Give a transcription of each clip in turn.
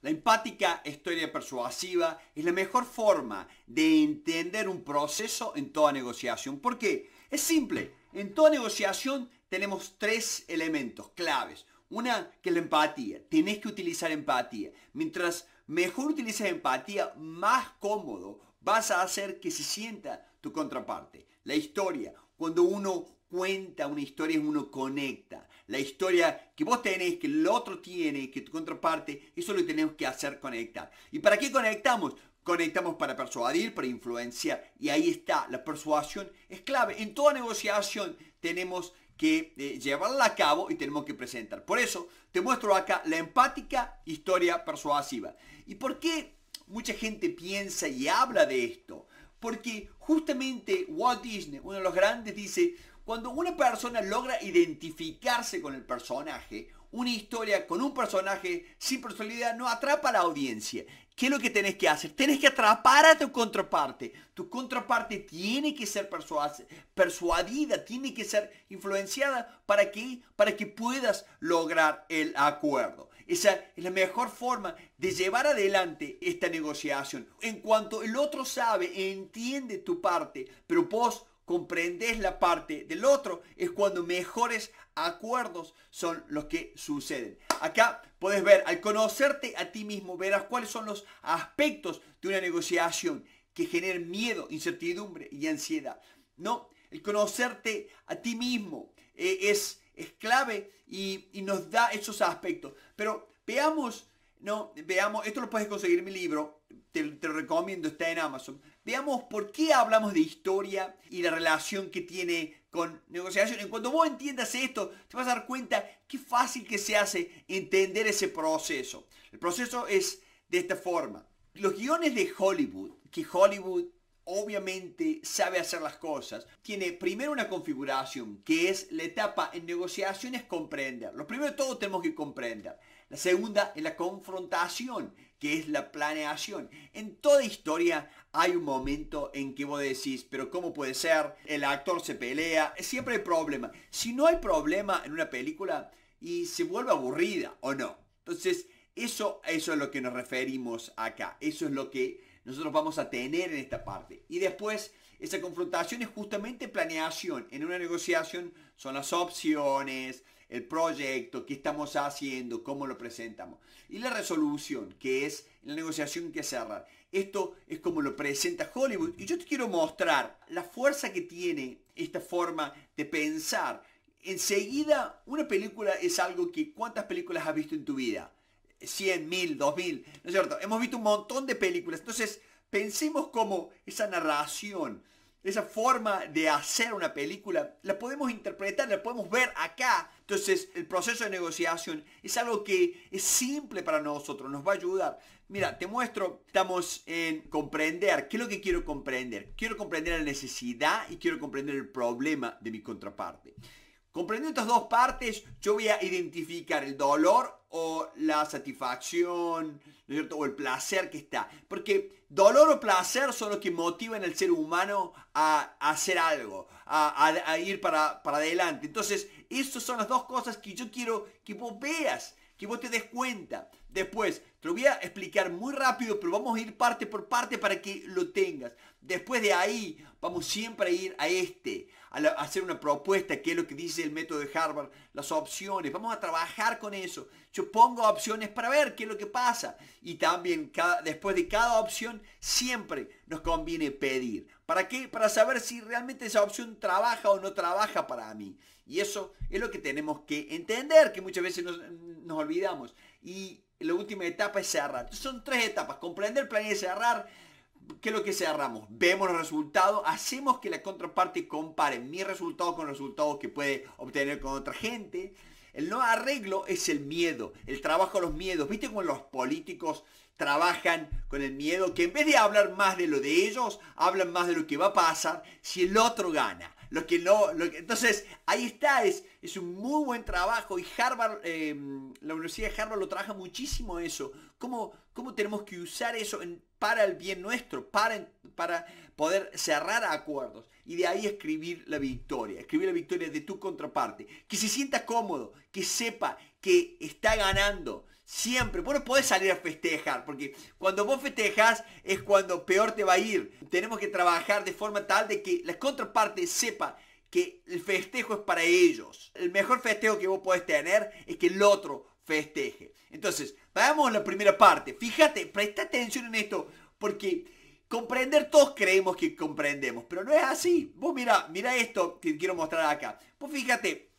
La empática historia persuasiva es la mejor forma de entender un proceso en toda negociación. ¿Por qué? Es simple. En toda negociación tenemos tres elementos claves. Una que es la empatía. tienes que utilizar empatía. Mientras mejor utilices empatía, más cómodo vas a hacer que se sienta tu contraparte. La historia, cuando uno cuenta una historia y uno conecta. La historia que vos tenés, que el otro tiene, que tu contraparte, eso lo tenemos que hacer conectar. ¿Y para qué conectamos? Conectamos para persuadir, para influenciar. Y ahí está, la persuasión es clave. En toda negociación tenemos que eh, llevarla a cabo y tenemos que presentar. Por eso te muestro acá la empática historia persuasiva. ¿Y por qué mucha gente piensa y habla de esto? Porque justamente Walt Disney, uno de los grandes, dice, cuando una persona logra identificarse con el personaje, una historia con un personaje sin personalidad no atrapa a la audiencia. ¿Qué es lo que tenés que hacer? Tenés que atrapar a tu contraparte. Tu contraparte tiene que ser persuadida, tiene que ser influenciada para que, para que puedas lograr el acuerdo. Esa es la mejor forma de llevar adelante esta negociación. En cuanto el otro sabe, entiende tu parte, pero vos comprendes la parte del otro, es cuando mejores acuerdos son los que suceden. Acá puedes ver, al conocerte a ti mismo, verás cuáles son los aspectos de una negociación que generan miedo, incertidumbre y ansiedad. No, el conocerte a ti mismo eh, es, es, clave y, nos da esos aspectos. Pero veamos, no, veamos, esto lo puedes conseguir en mi libro, te, recomiendo, está en Amazon. Veamos por qué hablamos de historia y la relación que tiene con negociación. En vos entiendas esto, te vas a dar cuenta qué fácil que se hace entender ese proceso. El proceso es de esta forma. Los guiones de Hollywood, que Hollywood obviamente sabe hacer las cosas, tiene primero una configuración, que es la etapa en negociación es comprender. Lo primero de todo tenemos que comprender. La segunda es la confrontación, que es la planeación. En toda historia hay un momento en que vos decís, pero ¿cómo puede ser? El actor se pelea, siempre hay problema. Si no hay problema en una película y se vuelve aburrida o no. Entonces, eso, eso es lo que nos referimos acá. Eso es lo que nosotros vamos a tener en esta parte. Y después, esa confrontación es justamente planeación. En una negociación son las opciones, el proyecto, qué estamos haciendo, cómo lo presentamos. Y la resolución, que es la negociación que cerrar. Esto es como lo presenta Hollywood. Y yo te quiero mostrar la fuerza que tiene esta forma de pensar. Enseguida, una película es algo que cuántas películas has visto en tu vida. 100, 1000, 2000, ¿no es cierto? Hemos visto un montón de películas. Entonces, pensemos como esa narración esa forma de hacer una película, la podemos interpretar, la podemos ver acá. Entonces, el proceso de negociación es algo que es simple para nosotros, nos va a ayudar. Mira, te muestro, estamos en comprender. ¿Qué es lo que quiero comprender? Quiero comprender la necesidad y quiero comprender el problema de mi contraparte. Comprendiendo estas dos partes, yo voy a identificar el dolor o la satisfacción, ¿no es cierto? O el placer que está. Porque dolor o placer son los que motivan al ser humano a, hacer algo, a, ir para, para, adelante. Entonces, esas son las dos cosas que yo quiero que vos veas, que vos te des cuenta. Después, te lo voy a explicar muy rápido, pero vamos a ir parte por parte para que lo tengas. Después de ahí, vamos siempre a ir a este, a, hacer una propuesta, que es lo que dice el método de Harvard, las opciones. Vamos a trabajar con eso. Yo pongo opciones para ver qué es lo que pasa. Y también después de cada opción, siempre nos conviene pedir. ¿Para qué? Para saber si realmente esa opción trabaja o no trabaja para mí. Y eso es lo que tenemos que entender, que muchas veces nos, nos olvidamos. Y la última etapa es cerrar. son tres etapas. Comprender, plan y cerrar. ¿Qué es lo que cerramos? Vemos los resultados, hacemos que la contraparte compare mi resultado con los resultados que puede obtener con otra gente. El no arreglo es el miedo, el trabajo a los miedos. ¿Viste cómo los políticos trabajan con el miedo? Que en vez de hablar más de lo de ellos, hablan más de lo que va a pasar si el otro gana que no... entonces, ahí está, es, es un muy buen trabajo y Harvard, em, la Universidad de Harvard lo trabaja muchísimo eso. ¿Cómo, cómo tenemos que usar eso para el bien nuestro, para, para poder cerrar acuerdos y de ahí escribir la victoria, escribir la victoria de tu contraparte, que se sienta cómodo, que sepa que está ganando, Siempre, vos no podés salir a festejar, porque cuando vos festejas es cuando peor te va a ir. Tenemos que trabajar de forma tal de que la contraparte sepa que el festejo es para ellos. El mejor festejo que vos podés tener es que el otro festeje. Entonces, vamos a la primera parte. Fíjate, presta atención en esto, porque comprender todos creemos que comprendemos, pero no es así. Vos mira, mira esto que quiero mostrar acá. Vos fíjate,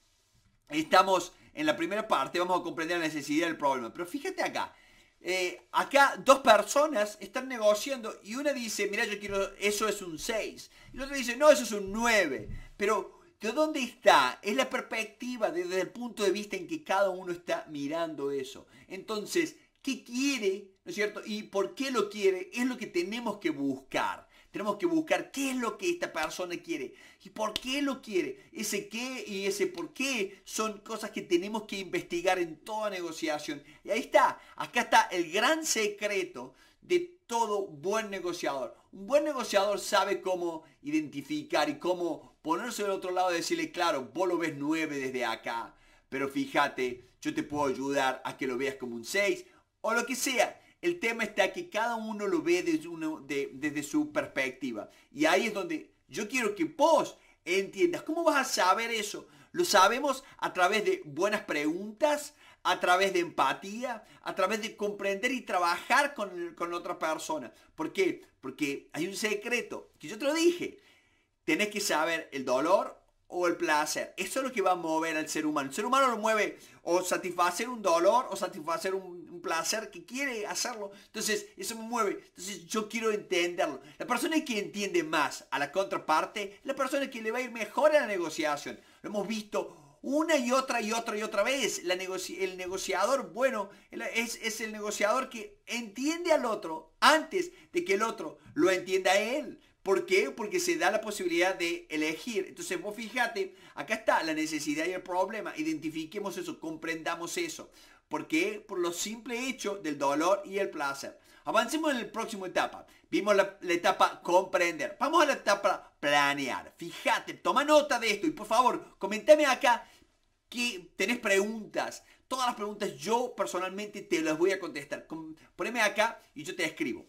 estamos en la primera parte vamos a comprender la necesidad del problema. Pero fíjate acá. Eh, acá dos personas están negociando y una dice, mira, yo quiero, eso es un 6. Y la otra dice, no, eso es un 9. Pero, ¿de dónde está? Es la perspectiva desde el punto de vista en que cada uno está mirando eso. Entonces, ¿qué quiere? ¿No es cierto? ¿Y por qué lo quiere? Es lo que tenemos que buscar. Tenemos que buscar qué es lo que esta persona quiere y por qué lo quiere. Ese qué y ese por qué son cosas que tenemos que investigar en toda negociación. Y ahí está, acá está el gran secreto de todo buen negociador. Un buen negociador sabe cómo identificar y cómo ponerse del otro lado y decirle, claro, vos lo ves 9 desde acá, pero fíjate, yo te puedo ayudar a que lo veas como un 6 o lo que sea. El tema está que cada uno lo ve desde, uno, desde su perspectiva. Y ahí es donde yo quiero que vos entiendas. ¿Cómo vas a saber eso? Lo sabemos a través de buenas preguntas, a través de empatía, a través de comprender y trabajar con, con otra persona. ¿Por qué? Porque hay un secreto que yo te lo dije. Tenés que saber el dolor o el placer. Eso es lo que va a mover al ser humano. El ser humano lo mueve o satisfacer un dolor o satisfacer un placer que quiere hacerlo. Entonces, eso me mueve. Entonces, yo quiero entenderlo. La persona que entiende más a la contraparte, la persona que le va a ir mejor a la negociación. Lo hemos visto una y otra y otra y otra vez. La negocia el negociador bueno es, es, el negociador que entiende al otro antes de que el otro lo entienda él. porque qué? Porque se da la posibilidad de elegir. Entonces vos fíjate, acá está la necesidad y el problema. Identifiquemos eso, comprendamos eso porque por lo simple hecho del dolor y el placer. Avancemos en la próxima etapa. Vimos la, etapa comprender. Vamos a la etapa planear. Fíjate, toma nota de esto y por favor, comentame acá que tenés preguntas. Todas las preguntas yo personalmente te las voy a contestar. Poneme acá y yo te escribo.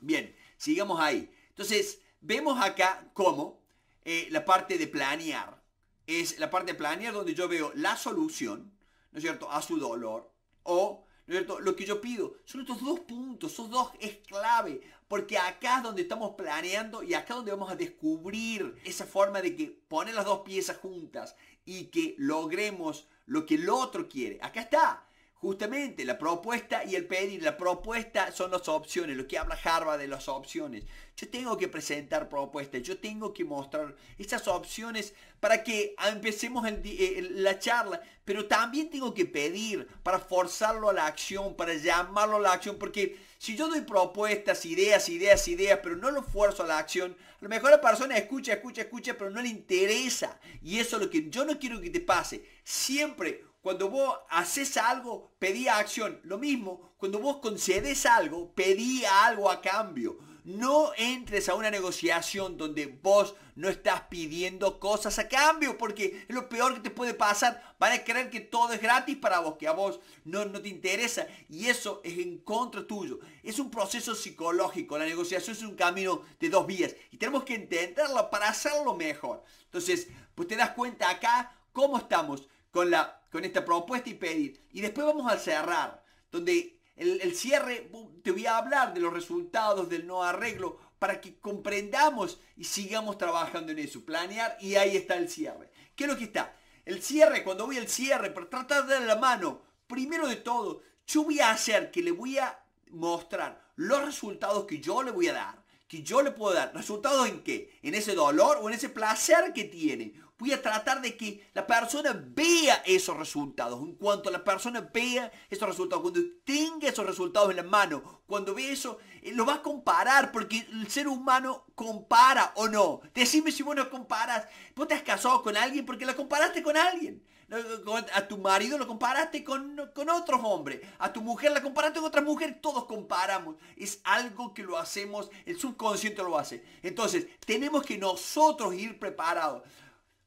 Bien, sigamos ahí. Entonces, vemos acá cómo eh, la parte de planear. Es la parte de planear donde yo veo la solución, ¿no es cierto?, a su dolor. O, ¿no es cierto?, lo que yo pido. Son estos dos puntos, esos dos es clave, porque acá es donde estamos planeando y acá es donde vamos a descubrir esa forma de que poner las dos piezas juntas y que logremos lo que el otro quiere. Acá está. Justamente la propuesta y el pedir. La propuesta son las opciones, lo que habla Harvard de las opciones. Yo tengo que presentar propuestas, yo tengo que mostrar esas opciones para que empecemos eh, la charla, pero también tengo que pedir para forzarlo a la acción, para llamarlo a la acción, porque si yo doy propuestas, ideas, ideas, ideas, pero no lo fuerzo a la acción, a lo mejor la persona escucha, escucha, escucha, pero no le interesa. Y eso es lo que yo no quiero que te pase. Siempre cuando vos haces algo, pedí acción. Lo mismo, cuando vos concedes algo, pedí algo a cambio. No entres a una negociación donde vos no estás pidiendo cosas a cambio, porque es lo peor que te puede pasar. Van a creer que todo es gratis para vos, que a vos no, te interesa. Y eso es en contra tuyo. Es un proceso psicológico. La negociación es un camino de dos vías. Y tenemos que entenderlo para hacerlo mejor. Entonces, pues te das cuenta acá cómo estamos con, la, con esta propuesta y pedir. Y después vamos a cerrar, donde el, el cierre te voy a hablar de los resultados del no arreglo para que comprendamos y sigamos trabajando en eso, planear y ahí está el cierre. ¿Qué es lo que está? El cierre, cuando voy al cierre, para tratar de darle la mano, primero de todo, yo voy a hacer que le voy a mostrar los resultados que yo le voy a dar que yo le puedo dar. ¿Resultado en qué? En ese dolor o en ese placer que tiene. Voy a tratar de que la persona vea esos resultados. En cuanto la persona vea esos resultados, cuando tenga esos resultados en la mano, cuando ve eso, eh, lo va a comparar porque el ser humano compara o no. Decime si vos no comparas. Vos te has casado con alguien porque la comparaste con alguien. A tu marido lo comparaste con, otros hombres. A tu mujer la comparaste con otras mujeres. Todos comparamos. Es algo que lo hacemos, el subconsciente lo hace. Entonces, tenemos que nosotros ir preparados.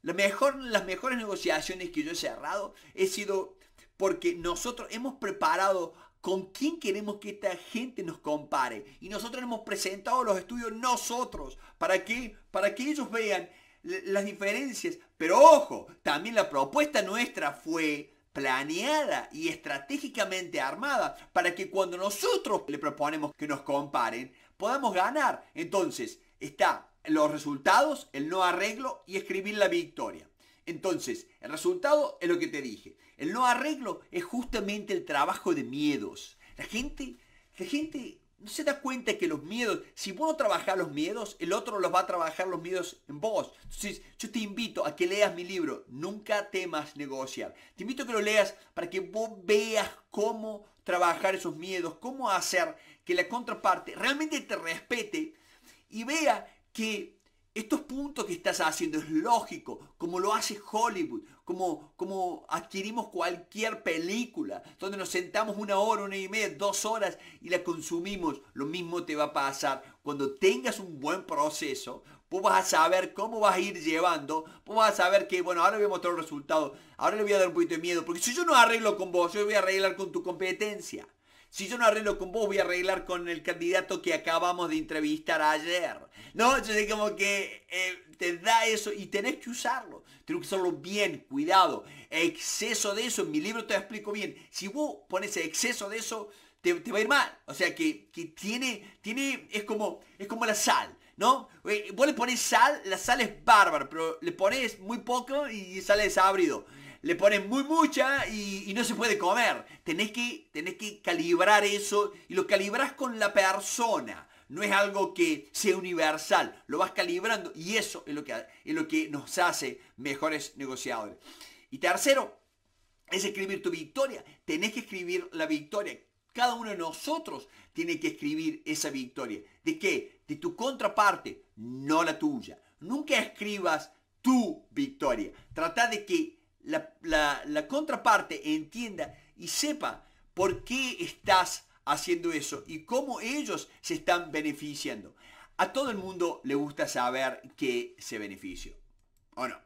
La mejor, las mejores negociaciones que yo he cerrado he sido porque nosotros hemos preparado con quién queremos que esta gente nos compare. Y nosotros hemos presentado los estudios nosotros. ¿Para qué? Para que ellos vean las diferencias. Pero ojo, también la propuesta nuestra fue planeada y estratégicamente armada para que cuando nosotros le proponemos que nos comparen, podamos ganar. Entonces, está los resultados, el no arreglo y escribir la victoria. Entonces, el resultado es lo que te dije. El no arreglo es justamente el trabajo de miedos. La gente, la gente ¿No se da cuenta que los miedos, si uno trabaja los miedos, el otro los va a trabajar los miedos en vos? Entonces, yo te invito a que leas mi libro, Nunca temas negociar. Te invito a que lo leas para que vos veas cómo trabajar esos miedos, cómo hacer que la contraparte realmente te respete y vea que estos puntos que estás haciendo es lógico, como lo hace Hollywood, como, adquirimos cualquier película, donde nos sentamos una hora, una y media, dos horas y la consumimos. Lo mismo te va a pasar cuando tengas un buen proceso, vos vas a saber cómo vas a ir llevando, vos vas a saber que, bueno, ahora voy a mostrar un resultado, ahora le voy a dar un poquito de miedo, porque si yo no arreglo con vos, yo voy a arreglar con tu competencia. Si yo no arreglo con vos, voy a arreglar con el candidato que acabamos de entrevistar ayer. ¿No? Entonces como que eh, te da eso y tenés que usarlo. Tenés que usarlo bien, cuidado. Exceso de eso, en mi libro te lo explico bien. Si vos pones exceso de eso, te, va a ir mal. O sea que, tiene, tiene, es como, es como la sal. ¿No? Eh, vos le pones sal, la sal es bárbara, pero le pones muy poco y sale desabrido le pones muy mucha y, no se puede comer. Tenés que, que calibrar eso y lo calibras con la persona. No es algo que sea universal, lo vas calibrando y eso es lo que, es lo que nos hace mejores negociadores. Y tercero, es escribir tu victoria. Tenés que escribir la victoria. Cada uno de nosotros tiene que escribir esa victoria. ¿De qué? De tu contraparte, no la tuya. Nunca escribas tu victoria. Trata de que la, contraparte entienda y sepa por qué estás haciendo eso y cómo ellos se están beneficiando. A todo el mundo le gusta saber que se beneficio. ¿O no?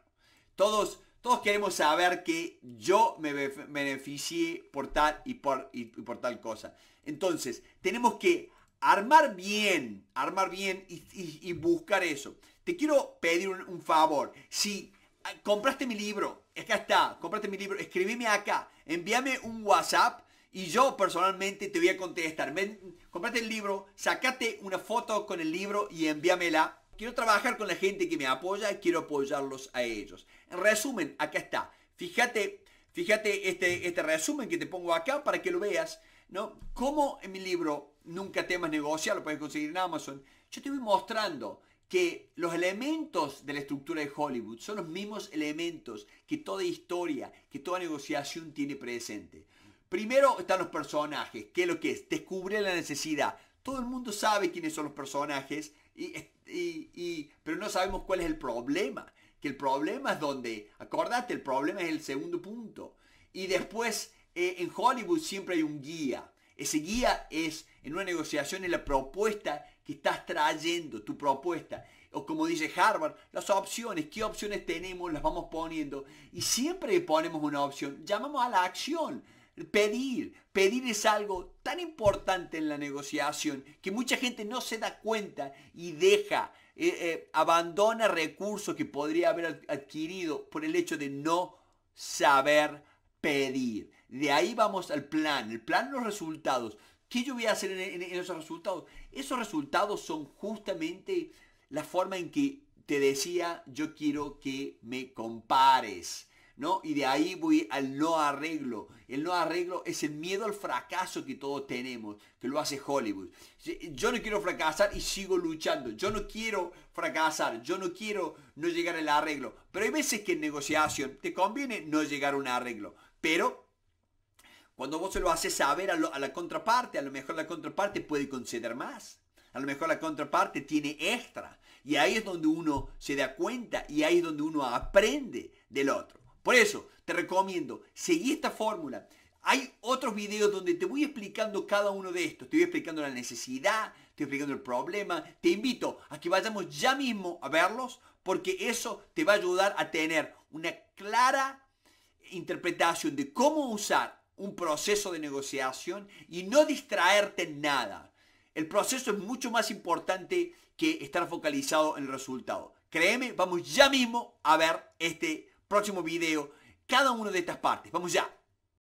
Todos, todos queremos saber que yo me beneficié por tal y por, y, por tal cosa. Entonces, tenemos que armar bien, armar bien y, buscar eso. Te quiero pedir un favor. Si ah, compraste mi libro, acá está, comprate mi libro, escríbeme acá, envíame un WhatsApp y yo personalmente te voy a contestar. Comprate el libro, sacate una foto con el libro y envíamela. Quiero trabajar con la gente que me apoya y quiero apoyarlos a ellos. En resumen, acá está. Fíjate, fíjate este, este resumen que te pongo acá para que lo veas. ¿no? Como en mi libro Nunca temas negociar, lo puedes conseguir en Amazon, yo te voy mostrando que los elementos de la estructura de Hollywood son los mismos elementos que toda historia, que toda negociación tiene presente. Primero están los personajes, que es lo que es, descubre la necesidad. Todo el mundo sabe quiénes son los personajes, y, pero no sabemos cuál es el problema. Que el problema es donde, acordate, el problema es el segundo punto. Y después, eh, en Hollywood siempre hay un guía. Ese guía es, en una negociación, es la propuesta que estás trayendo, tu propuesta. O como dice Harvard, las opciones, qué opciones tenemos, las vamos poniendo. Y siempre ponemos una opción, llamamos a la acción. Pedir, pedir es algo tan importante en la negociación que mucha gente no se da cuenta y deja, eh, eh, abandona recursos que podría haber adquirido por el hecho de no saber pedir. De ahí vamos al plan. El plan, los resultados ¿Qué yo voy a hacer en, esos resultados? Esos resultados son justamente la forma en que te decía, yo quiero que me compares. ¿No? Y de ahí voy al no arreglo. El no arreglo es el miedo al fracaso que todos tenemos, que lo hace Hollywood. Yo no quiero fracasar y sigo luchando. Yo no quiero fracasar, yo no quiero no llegar al arreglo. Pero hay veces que en negociación te conviene no llegar a un arreglo. Pero cuando vos se lo haces saber a, la contraparte, a lo mejor la contraparte puede conceder más. A lo mejor la contraparte tiene extra. Y ahí es donde uno se da cuenta y ahí es donde uno aprende del otro. Por eso te recomiendo, seguí esta fórmula. Hay otros videos donde te voy explicando cada uno de estos. Te voy explicando la necesidad, te voy explicando el problema. Te invito a que vayamos ya mismo a verlos porque eso te va a ayudar a tener una clara interpretación de cómo usar un proceso de negociación y no distraerte en nada. El proceso es mucho más importante que estar focalizado en el resultado. Créeme, vamos ya mismo a ver este próximo video, cada una de estas partes. Vamos ya.